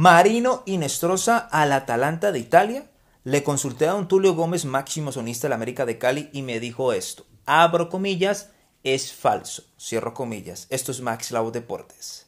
Marino Inestrosa, al Atalanta de Italia. Le consulté a don Tulio Gómez, máximo sonista de la América de Cali, y me dijo esto. Abro comillas, es falso. Cierro comillas. Esto es Max Lau Deportes.